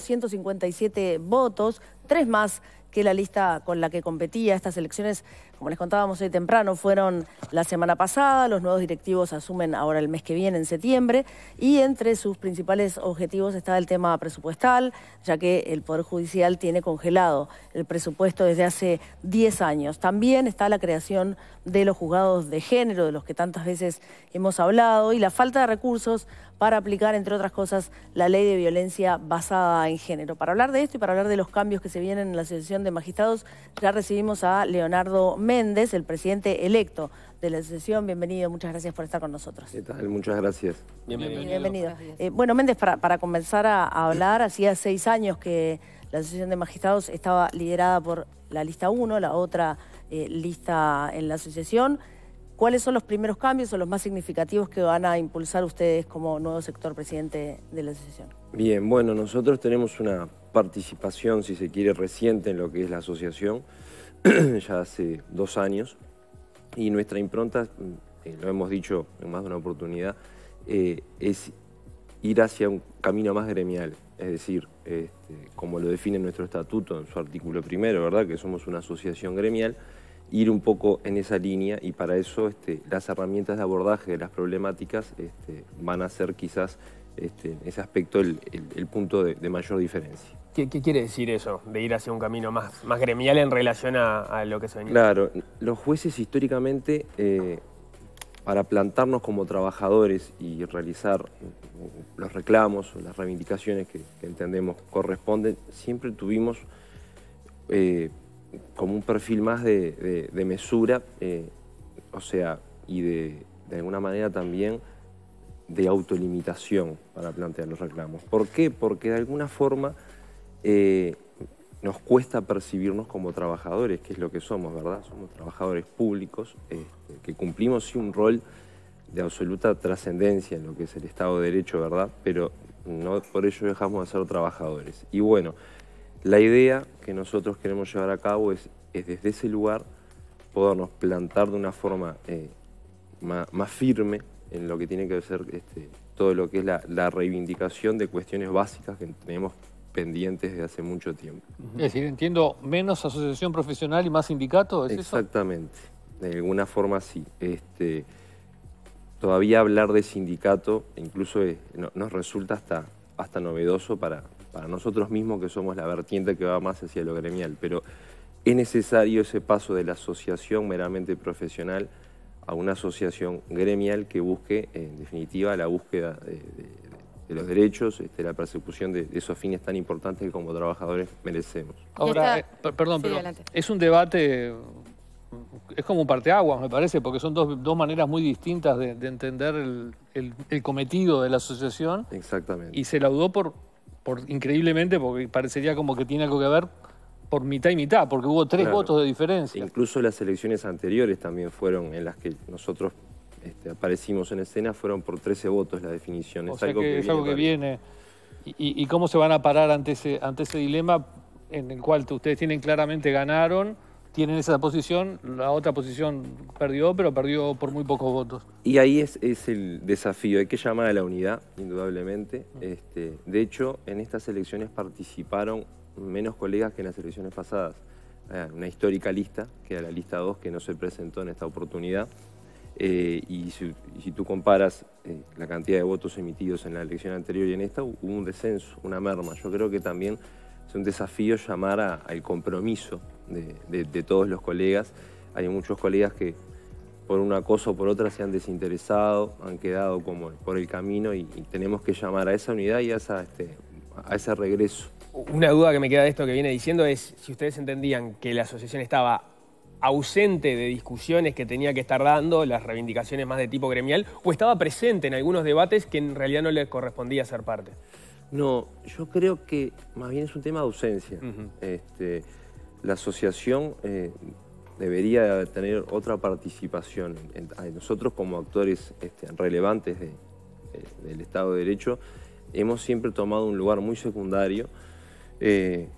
157 votos, tres más que la lista con la que competía. Estas elecciones, como les contábamos hoy temprano, fueron la semana pasada, los nuevos directivos asumen ahora el mes que viene, en septiembre, y entre sus principales objetivos está el tema presupuestal, ya que el Poder Judicial tiene congelado el presupuesto desde hace 10 años. También está la creación de los juzgados de género, de los que tantas veces hemos hablado, y la falta de recursos para aplicar, entre otras cosas, la ley de violencia basada en género. Para hablar de esto y para hablar de los cambios que se vienen en la Asociación de Magistrados. Ya recibimos a Leonardo Méndez, el presidente electo de la asociación. Bienvenido, muchas gracias por estar con nosotros. ¿Qué tal? Muchas gracias. Bienvenido. Eh, bueno, Méndez, para, comenzar a, hablar, hacía seis años que la Asociación de Magistrados estaba liderada por la lista 1, la otra eh, lista en la asociación. ¿Cuáles son los primeros cambios o los más significativos que van a impulsar ustedes como nuevo sector presidente de la asociación? Bien, bueno, nosotros tenemos una participación, si se quiere, reciente en lo que es la asociación, ya hace dos años, y nuestra impronta, mm, eh, lo hemos dicho en más de una oportunidad, eh, es ir hacia un camino más gremial, es decir, este, como lo define nuestro estatuto en su artículo primero, ¿verdad? que somos una asociación gremial, ir un poco en esa línea y para eso este, las herramientas de abordaje de las problemáticas este, van a ser quizás este, en ese aspecto el, punto de, mayor diferencia. ¿Qué, quiere decir eso, de ir hacia un camino más, más gremial en relación a, lo que se venía? Claro, los jueces históricamente, eh, para plantarnos como trabajadores y realizar los reclamos o las reivindicaciones que, entendemos corresponden, siempre tuvimos eh, como un perfil más de, mesura, eh, o sea, y de alguna manera también de autolimitación para plantear los reclamos. ¿Por qué? Porque de alguna forma eh, nos cuesta percibirnos como trabajadores, que es lo que somos, ¿verdad? Somos trabajadores públicos, este, que cumplimos un rol de absoluta trascendencia en lo que es el Estado de Derecho, ¿verdad? Pero no por ello dejamos de ser trabajadores. Y bueno, la idea que nosotros queremos llevar a cabo es, desde ese lugar podernos plantar de una forma eh, más firme en lo que tiene que ser este, todo lo que es la, reivindicación de cuestiones básicas que tenemos pendientes desde hace mucho tiempo. Es decir, entiendo, menos asociación profesional y más sindicato, ¿es eso? Exactamente, de alguna forma sí. Este, todavía hablar de sindicato incluso eh, nos resulta hasta, hasta novedoso para, para nosotros mismos que somos la vertiente que va más hacia lo gremial, pero es necesario ese paso de la asociación meramente profesional a una asociación gremial que busque, en definitiva, la búsqueda de, los derechos, este, la persecución de, esos fines tan importantes que como trabajadores merecemos. Ahora, eh, perdón, pero es un debate, mm, es como un parteaguas, me parece, porque son dos, maneras muy distintas de, entender el, cometido de la asociación. Exactamente. Y se laudó por increíblemente, porque parecería como que tiene algo que ver por mitad y mitad, porque hubo tres votos de diferencia. Incluso las elecciones anteriores también fueron en las que nosotros este, aparecimos en escena, fueron por 13 votos la definición. es, algo que, es algo que viene. Y, cómo se van a parar ante ese, ante ese dilema en el cual ustedes tienen claramente ganaron, tienen esa posición, la otra posición perdió, pero perdió por muy pocos votos. Y ahí es, es el desafío, hay que llamar a la unidad, indudablemente. Mm. Este, de hecho, en estas elecciones participaron menos colegas que en las elecciones pasadas. Eh, una histórica lista, que era la lista 2, que no se presentó en esta oportunidad. Eh, y, si, tú comparas eh, la cantidad de votos emitidos en la elección anterior y en esta, hubo un descenso, una merma. Yo creo que también es un desafío llamar al compromiso de, todos los colegas. Hay muchos colegas que por una cosa o por otra se han desinteresado, han quedado como por el camino y, tenemos que llamar a esa unidad y a este, ese regreso una duda que me queda de esto que viene diciendo es si ustedes entendían que la asociación estaba ausente de discusiones que tenía que estar dando, las reivindicaciones más de tipo gremial, o estaba presente en algunos debates que en realidad no le correspondía ser parte. No, yo creo que más bien es un tema de ausencia. Este, la asociación eh, debería tener otra participación. nosotros como actores este, relevantes eh, del Estado de Derecho hemos siempre tomado un lugar muy secundario eh,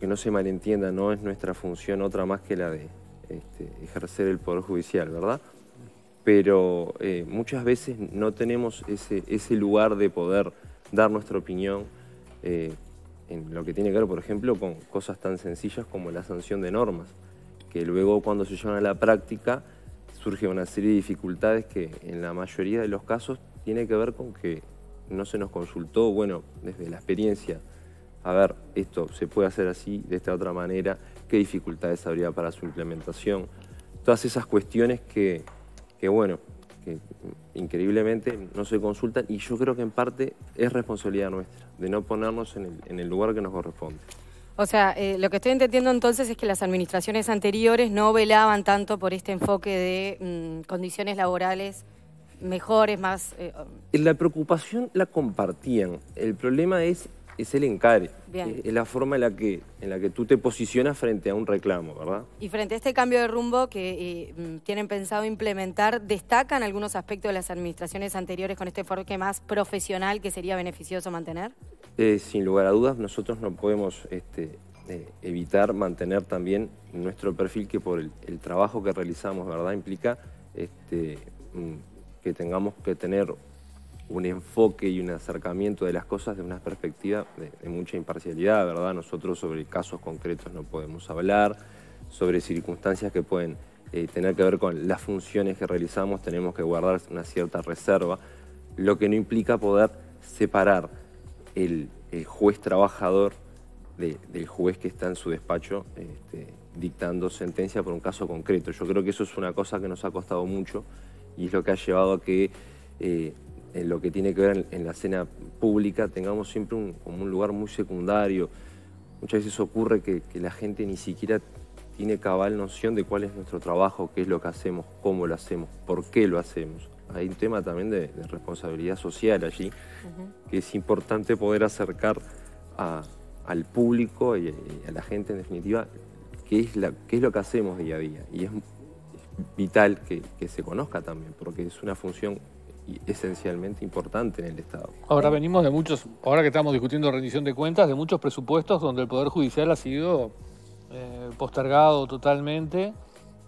que no se malentienda, no es nuestra función otra más que la de este, ejercer el poder judicial, ¿verdad? Pero eh, muchas veces no tenemos ese, lugar de poder dar nuestra opinión eh, en lo que tiene que ver, por ejemplo, con cosas tan sencillas como la sanción de normas, que luego cuando se llevan a la práctica surge una serie de dificultades que en la mayoría de los casos tiene que ver con que no se nos consultó, bueno, desde la experiencia a ver, esto se puede hacer así, de esta otra manera, qué dificultades habría para su implementación. Todas esas cuestiones que, bueno, que increíblemente no se consultan y yo creo que en parte es responsabilidad nuestra, de no ponernos en el, lugar que nos corresponde. O sea, eh, lo que estoy entendiendo entonces es que las administraciones anteriores no velaban tanto por este enfoque de mm, condiciones laborales mejores, más... Eh, la preocupación la compartían. El problema es es el encare. Es la forma en la, que, en la que tú te posicionas frente a un reclamo, ¿verdad? Y frente a este cambio de rumbo que eh, mm, tienen pensado implementar, ¿destacan algunos aspectos de las administraciones anteriores con este enfoque más profesional que sería beneficioso mantener? Eh, sin lugar a dudas, nosotros no podemos este, eh, evitar mantener también nuestro perfil que por el, trabajo que realizamos, ¿verdad? Implica este, mm, que tengamos que tener un enfoque y un acercamiento de las cosas de una perspectiva de, mucha imparcialidad, ¿verdad? Nosotros sobre casos concretos no podemos hablar, sobre circunstancias que pueden eh, tener que ver con las funciones que realizamos tenemos que guardar una cierta reserva, lo que no implica poder separar el, juez trabajador del juez que está en su despacho este, dictando sentencia por un caso concreto. Yo creo que eso es una cosa que nos ha costado mucho y es lo que ha llevado a que... Eh, en lo que tiene que ver en, la escena pública tengamos siempre un, como un lugar muy secundario. Muchas veces ocurre que, la gente ni siquiera tiene cabal noción de cuál es nuestro trabajo, qué es lo que hacemos, cómo lo hacemos, por qué lo hacemos. Hay un tema también de, responsabilidad social allí, que es importante poder acercar al público y, a la gente en definitiva qué es, lo que hacemos día a día. Y es, vital que se conozca también, porque es una función esencialmente importante en el Estado. Ahora venimos de muchos, ahora que estamos discutiendo rendición de cuentas, de muchos presupuestos donde el Poder Judicial ha sido eh, postergado totalmente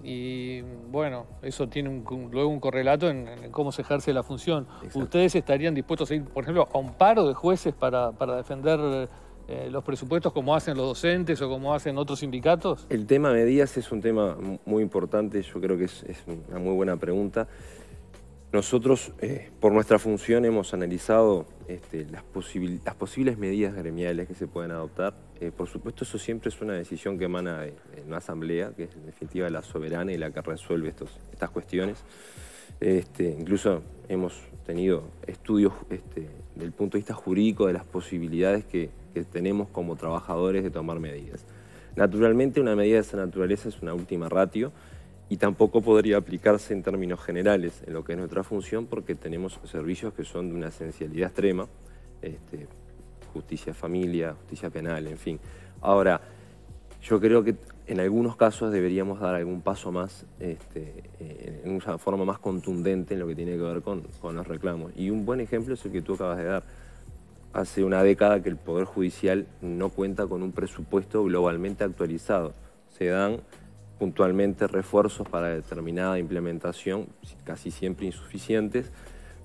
y bueno, eso tiene luego un correlato en, cómo se ejerce la función. ¿Ustedes estarían dispuestos a ir, por ejemplo, a un paro de jueces para, defender eh, los presupuestos como hacen los docentes o como hacen otros sindicatos? El tema medidas es un tema muy importante, yo creo que es una muy buena pregunta. Nosotros, eh, por nuestra función, hemos analizado este, las, posibles medidas gremiales que se pueden adoptar. Eh, por supuesto, eso siempre es una decisión que emana de, una asamblea, que es en definitiva la soberana y la que resuelve estas cuestiones. Este, incluso hemos tenido estudios este, del punto de vista jurídico de las posibilidades que, que tenemos como trabajadores de tomar medidas. Naturalmente, una medida de esa naturaleza es una última ratio y tampoco podría aplicarse en términos generales en lo que es nuestra función porque tenemos servicios que son de una esencialidad extrema, este, justicia familia, justicia penal, en fin. Ahora, yo creo que en algunos casos deberíamos dar algún paso más, este, eh, en una forma más contundente en lo que tiene que ver con, con los reclamos. Y un buen ejemplo es el que tú acabas de dar. Hace una década que el Poder Judicial no cuenta con un presupuesto globalmente actualizado. Se dan puntualmente refuerzos para determinada implementación, casi siempre insuficientes,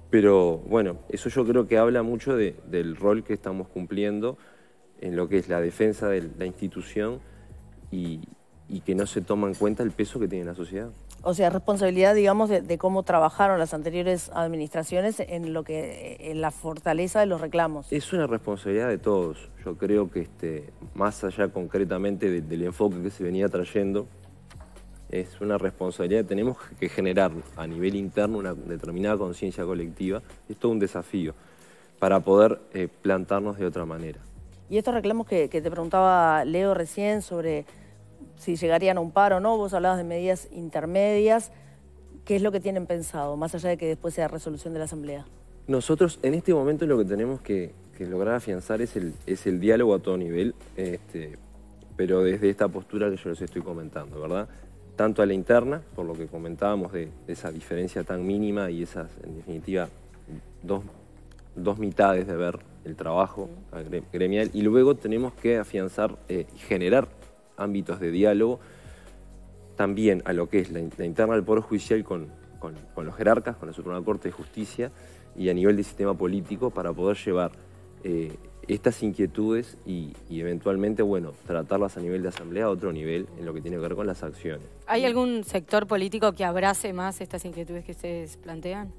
pero bueno, eso yo creo que habla mucho del rol que estamos cumpliendo en lo que es la defensa de la institución y, que no se toma en cuenta el peso que tiene la sociedad. O sea, responsabilidad, digamos, de, cómo trabajaron las anteriores administraciones en lo que en la fortaleza de los reclamos. Es una responsabilidad de todos. Yo creo que este, más allá concretamente del enfoque que se venía trayendo, es una responsabilidad que tenemos que generar a nivel interno una determinada conciencia colectiva. Es todo un desafío para poder eh, plantarnos de otra manera. Y estos reclamos que, te preguntaba Leo recién sobre si llegarían a un paro o no, vos hablabas de medidas intermedias, ¿qué es lo que tienen pensado, más allá de que después sea resolución de la Asamblea? Nosotros en este momento lo que tenemos que, lograr afianzar es el, es el diálogo a todo nivel, este, pero desde esta postura que yo les estoy comentando, ¿verdad? tanto a la interna, por lo que comentábamos de, esa diferencia tan mínima y esas, en definitiva, dos, mitades de ver el trabajo gremial, y luego tenemos que afianzar eh, y generar ámbitos de diálogo también a lo que es la, interna del Poder Judicial con, los jerarcas, con la Suprema Corte de Justicia y a nivel del sistema político para poder llevar eh, estas inquietudes y, eventualmente, bueno, tratarlas a nivel de asamblea a otro nivel en lo que tiene que ver con las acciones. ¿Hay algún sector político que abrace más estas inquietudes que se plantean?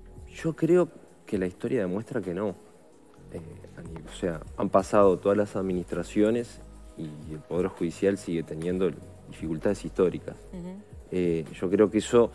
Yo creo que la historia demuestra que no. Eh, o sea, han pasado todas las administraciones y el Poder Judicial sigue teniendo dificultades históricas. Eh, yo creo que eso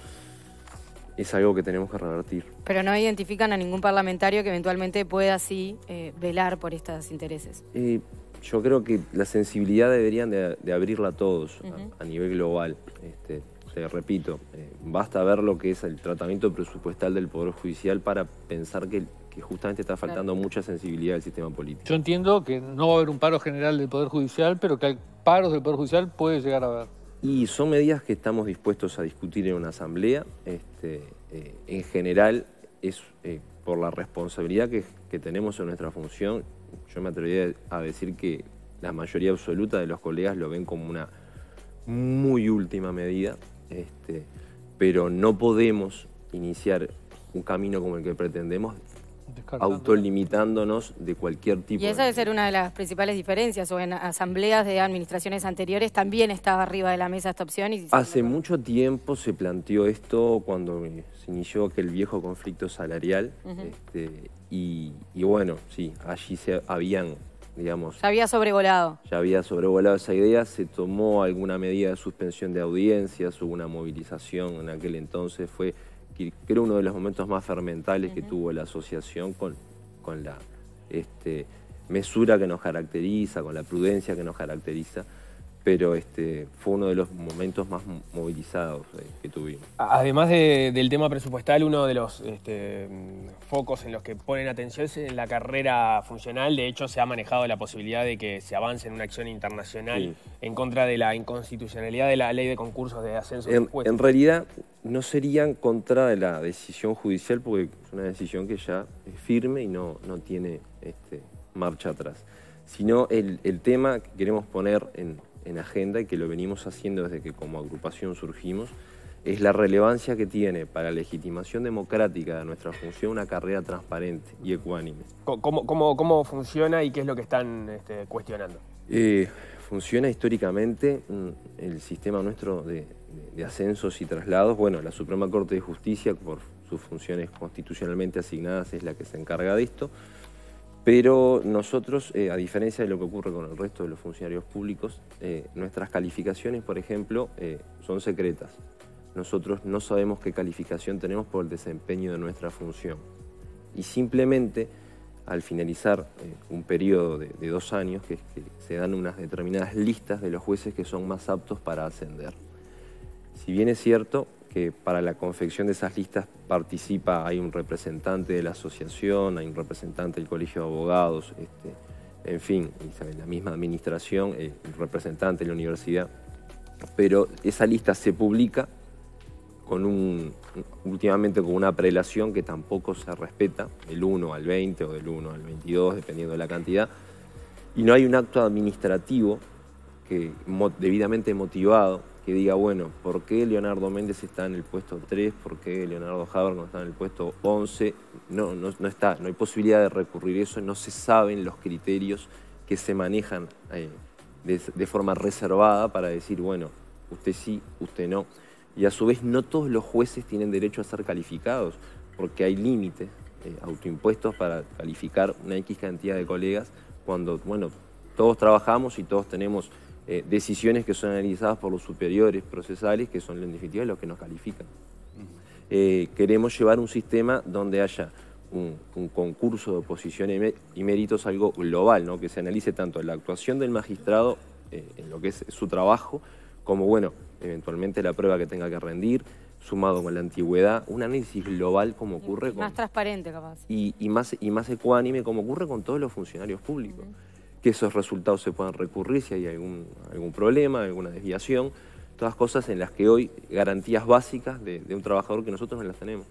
es algo que tenemos que revertir. Pero no identifican a ningún parlamentario que eventualmente pueda así eh, velar por estos intereses. Eh, yo creo que la sensibilidad deberían de, abrirla a todos a, nivel global. Este, te repito, eh, basta ver lo que es el tratamiento presupuestal del Poder Judicial para pensar que, que justamente está faltando mucha sensibilidad del sistema político. Yo entiendo que no va a haber un paro general del Poder Judicial, pero que hay paros del Poder Judicial puede llegar a haber. Y son medidas que estamos dispuestos a discutir en una asamblea. Este, eh, en general, es eh, por la responsabilidad que, tenemos en nuestra función. Yo me atrevería a decir que la mayoría absoluta de los colegas lo ven como una muy última medida, este, pero no podemos iniciar un camino como el que pretendemos autolimitándonos de cualquier tipo. Y esa debe ser una de las principales diferencias, o en asambleas de administraciones anteriores también estaba arriba de la mesa esta opción. Hace mucho tiempo se planteó esto cuando se inició aquel viejo conflicto salarial, este, y, bueno, sí, allí se habían, digamos... Ya había sobrevolado. Ya había sobrevolado esa idea, se tomó alguna medida de suspensión de audiencias, hubo una movilización en aquel entonces, fue creo uno de los momentos más fermentales que tuvo la asociación con, la este, mesura que nos caracteriza, con la prudencia que nos caracteriza pero este, fue uno de los momentos más movilizados eh, que tuvimos. Además del tema presupuestal, uno de los este, focos en los que ponen atención es en la carrera funcional. De hecho, se ha manejado la posibilidad de que se avance en una acción internacional en contra de la inconstitucionalidad de la ley de concursos de ascenso. En, en realidad, no sería en contra de la decisión judicial porque es una decisión que ya es firme y no, no tiene este, marcha atrás. Sino el tema que queremos poner en en agenda y que lo venimos haciendo desde que como agrupación surgimos, es la relevancia que tiene para la legitimación democrática de nuestra función una carrera transparente y ecuánime. ¿Cómo, funciona y qué es lo que están este, cuestionando? Eh, funciona históricamente mm, el sistema nuestro de, ascensos y traslados. Bueno, la Suprema Corte de Justicia, por sus funciones constitucionalmente asignadas, es la que se encarga de esto. Pero nosotros, eh, a diferencia de lo que ocurre con el resto de los funcionarios públicos, eh, nuestras calificaciones, por ejemplo, eh, son secretas. Nosotros no sabemos qué calificación tenemos por el desempeño de nuestra función. Y simplemente, al finalizar un periodo de, dos años, que se dan unas determinadas listas de los jueces que son más aptos para ascender. Si bien es cierto, que para la confección de esas listas participa, hay un representante de la asociación, hay un representante del Colegio de Abogados, este, en fin, la misma administración, el eh, representante de la universidad. Pero esa lista se publica con un, últimamente con una prelación que tampoco se respeta, el 1 al 20 o del 1 al 22, dependiendo de la cantidad, y no hay un acto administrativo que, debidamente motivado que diga, bueno, ¿por qué Leonardo Méndez está en el puesto 3? ¿Por qué Leonardo Haber no está en el puesto 11? No, no, está, no hay posibilidad de recurrir eso, no se saben los criterios que se manejan eh, de, forma reservada para decir, bueno, usted sí, usted no. Y a su vez no todos los jueces tienen derecho a ser calificados, porque hay límites eh, autoimpuestos para calificar una X cantidad de colegas, cuando, bueno, todos trabajamos y todos tenemos eh, decisiones que son analizadas por los superiores procesales, que son en definitiva los que nos califican. Eh, queremos llevar un sistema donde haya un, concurso de oposición y méritos algo global, ¿no? que se analice tanto la actuación del magistrado eh, en lo que es su trabajo, como bueno, eventualmente la prueba que tenga que rendir, sumado con la antigüedad, un análisis global como ocurre con... Más transparente capaz. Y, más, y más ecuánime como ocurre con todos los funcionarios públicos que esos resultados se puedan recurrir si hay algún, problema, alguna desviación, todas cosas en las que hoy garantías básicas de, un trabajador que nosotros no las tenemos.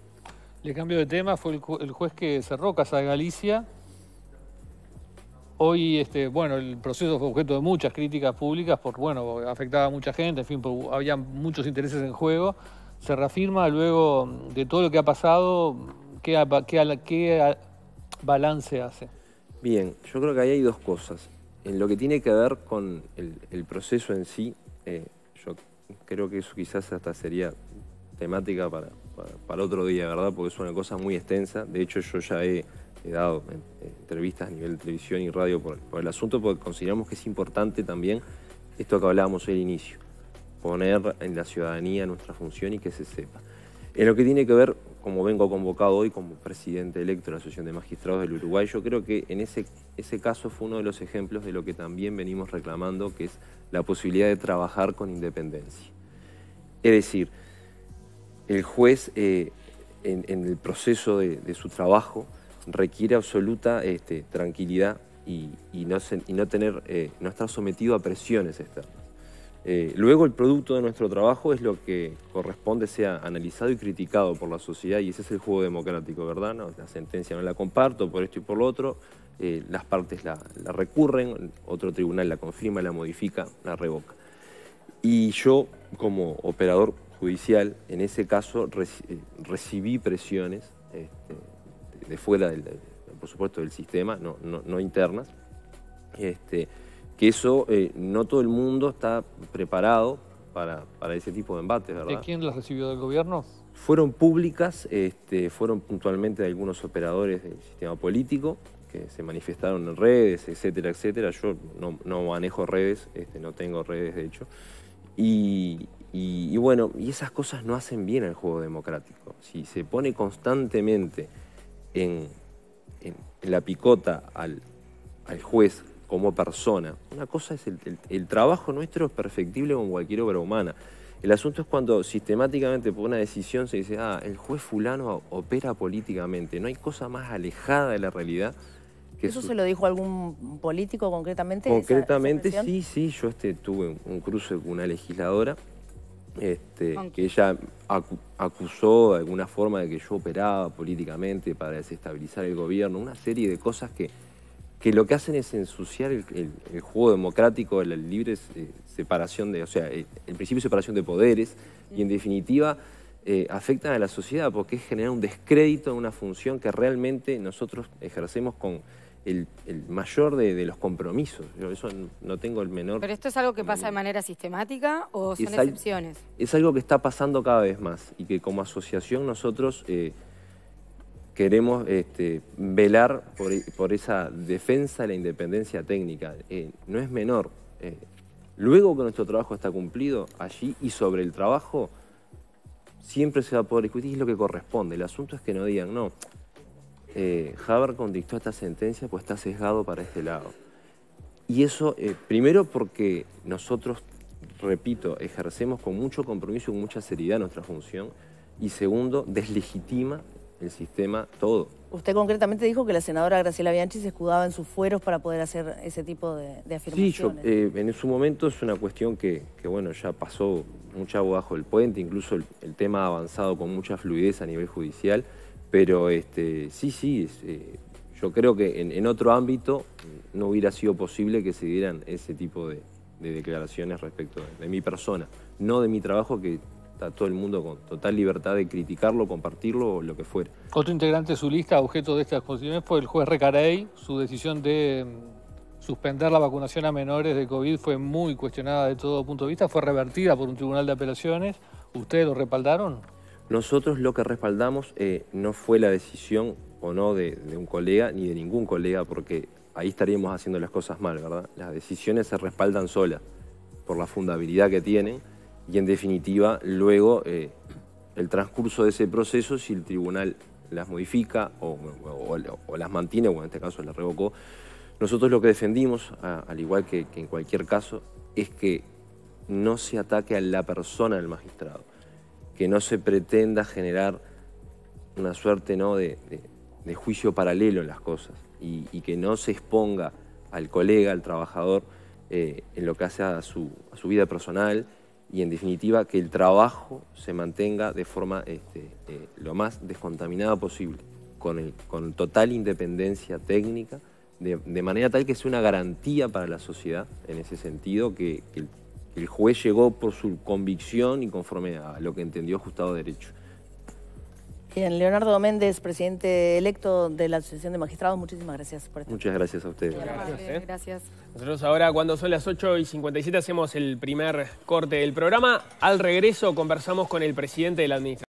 Le cambio de tema, fue el, juez que cerró Casa de Galicia. Hoy, este, bueno, el proceso fue objeto de muchas críticas públicas por, bueno, afectaba a mucha gente, en fin, había muchos intereses en juego. Se reafirma luego de todo lo que ha pasado, qué, qué balance hace? Bien, yo creo que ahí hay dos cosas. En lo que tiene que ver con el, proceso en sí, eh, yo creo que eso quizás hasta sería temática para, para, otro día, ¿verdad? Porque es una cosa muy extensa. De hecho, yo ya he, dado entrevistas a nivel de televisión y radio por, el asunto, porque consideramos que es importante también esto que hablábamos al inicio, poner en la ciudadanía nuestra función y que se sepa. En lo que tiene que ver como vengo convocado hoy como presidente electo de la Asociación de Magistrados del Uruguay, yo creo que en ese, ese caso fue uno de los ejemplos de lo que también venimos reclamando, que es la posibilidad de trabajar con independencia. Es decir, el juez eh, en, el proceso de, su trabajo requiere absoluta este, tranquilidad y, no, tener, eh, no estar sometido a presiones externas. Eh, luego el producto de nuestro trabajo es lo que corresponde sea analizado y criticado por la sociedad y ese es el juego democrático, ¿verdad? No, la sentencia no la comparto por esto y por lo otro, eh, las partes la, recurren, otro tribunal la confirma, la modifica, la revoca. Y yo como operador judicial en ese caso eh, recibí presiones este, de fuera, del, por supuesto, del sistema, no, no, internas. Este, que eso eh, no todo el mundo está preparado para, ese tipo de embates, ¿verdad? ¿De quién las recibió del gobierno? Fueron públicas, este, fueron puntualmente de algunos operadores del sistema político que se manifestaron en redes, etcétera, etcétera. Yo no, manejo redes, este, no tengo redes de hecho. Y, bueno, y esas cosas no hacen bien al juego democrático. Si se pone constantemente en, la picota al juez como persona. Una cosa es el, trabajo nuestro es perfectible con cualquier obra humana. El asunto es cuando sistemáticamente por una decisión se dice, ah, el juez fulano opera políticamente. No hay cosa más alejada de la realidad que ¿Eso se lo dijo algún político concretamente? Concretamente, sí, sí. Yo este, tuve un, cruce con una legisladora este, que ella acusó de alguna forma de que yo operaba políticamente para desestabilizar el gobierno, una serie de cosas que que lo que hacen es ensuciar el, juego democrático, la libre eh, separación de, o sea, eh, el, principio de separación de poderes y en definitiva eh, afectan a la sociedad porque es generar un descrédito a una función que realmente nosotros ejercemos con el, mayor de, los compromisos. Yo eso no tengo el menor... ¿Pero esto es algo que pasa de manera sistemática o son excepciones? es algo que está pasando cada vez más y que como asociación nosotros queremos este, velar por, esa defensa de la independencia técnica. Eh, no es menor. Eh, luego que nuestro trabajo está cumplido allí y sobre el trabajo, siempre se va a poder discutir lo que corresponde. El asunto es que no digan, no, eh, Haber condictó esta sentencia pues está sesgado para este lado. Y eso, eh, primero porque nosotros, repito, ejercemos con mucho compromiso y con mucha seriedad nuestra función, y segundo, deslegitima el sistema, todo. Usted concretamente dijo que la senadora Graciela Bianchi se escudaba en sus fueros para poder hacer ese tipo de, afirmaciones. Sí, eh, en su momento es una cuestión que, bueno, ya pasó mucha agua bajo el puente, incluso el, tema ha avanzado con mucha fluidez a nivel judicial, pero este, sí, sí, eh, yo creo que en, otro ámbito no hubiera sido posible que se dieran ese tipo de, declaraciones respecto de mi persona, no de mi trabajo que está todo el mundo con total libertad de criticarlo, compartirlo o lo que fuera. Otro integrante de su lista, objeto de estas exposición, fue el juez Recarey. Su decisión de mm, suspender la vacunación a menores de COVID fue muy cuestionada de todo punto de vista, fue revertida por un tribunal de apelaciones. ¿Ustedes lo respaldaron? Nosotros lo que respaldamos eh, no fue la decisión o no de, de un colega ni de ningún colega, porque ahí estaríamos haciendo las cosas mal, ¿verdad? Las decisiones se respaldan solas por la fundabilidad que tienen y en definitiva luego eh, el transcurso de ese proceso, si el tribunal las modifica o, las mantiene, o en este caso las revocó, nosotros lo que defendimos, al igual que, en cualquier caso, es que no se ataque a la persona del magistrado, que no se pretenda generar una suerte de, juicio paralelo en las cosas y, que no se exponga al colega, al trabajador, eh, en lo que hace a su, a su vida personal y en definitiva que el trabajo se mantenga de forma este, eh, lo más descontaminada posible, con, con total independencia técnica, de, manera tal que sea una garantía para la sociedad, en ese sentido, que, el, juez llegó por su convicción y conforme a lo que entendió ajustado de derecho. Bien, Leonardo Méndez, presidente electo de la Asociación de Magistrados, muchísimas gracias por estar. Muchas gracias a ustedes. Gracias, ¿eh? ¿eh? gracias. Nosotros ahora, cuando son las 8 y 57, hacemos el primer corte del programa. Al regreso conversamos con el presidente de la Administración.